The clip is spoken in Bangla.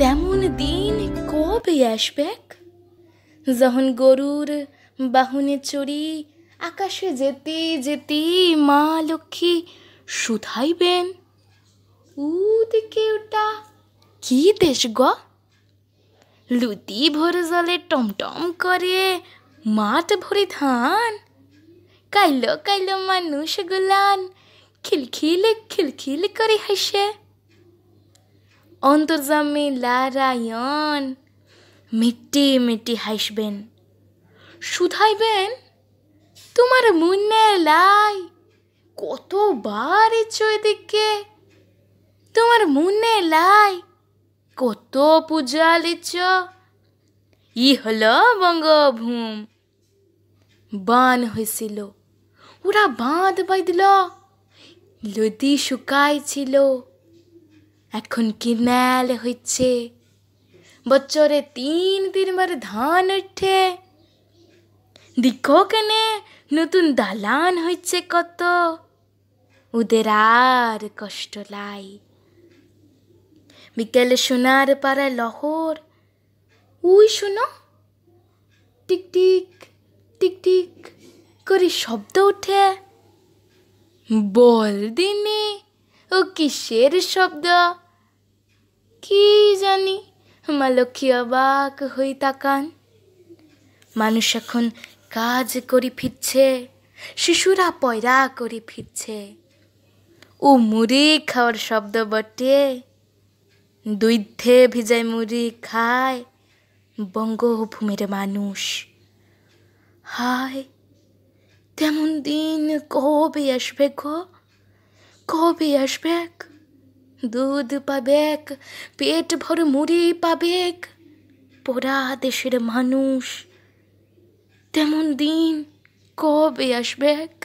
তেমন দিন কবে আসবেক যখন গরুর বাহনে চড়ি আকাশে যেতে যেতে মা লক্ষ্মী শুধাইবেন উদিকে ওটা কি দেশ গ লুতি ভোর জলে টমটম করে মাঠ ভরে ধান কাইল কাইল মানুষ গুলান খিলখিল খিলখিল করে হাসে অন্তর্জামী লারায়ণ মিট্টি মিট্টি হাসবেন শুধাইবেন তোমার মুন্নে লাই কতবার ইচ্ছো এদিকে তোমার মনে লাই কত পূজা লিচ ই হল বঙ্গভূম বান হয়েছিল ওরা বাঁধ বাঁধল লদি শুকাইছিল এখন কেনাল হচ্ছে বছরে তিন তিনবার ধান উঠে দেখো কেনে নতুন দালান হচ্ছে কত ওদের আর কষ্ট লাই বিকেলে সোনার পাড়ায় লহর উই শোনো টিকটিক টিকটিক করে শব্দ উঠে বল দিনে ও কিসের শব্দ কি জানি মা লক্ষ্মী অবাক হই তাকান মানুষ এখন কাজ করি ফিরছে শিশুরা পয়রা করি ফিরছে ও মুড়ি খাওয়ার শব্দ বটে ধে ভিজায় মুড়ি খায় বঙ্গভূমির মানুষ হায় তেমন দিন কবে আসবে গো কবে আসবেক দুধ পাবেক পেট ভর মুড়ি পাবেক পোড়া দেশের মানুষ তেমন দিন কবে আসবেক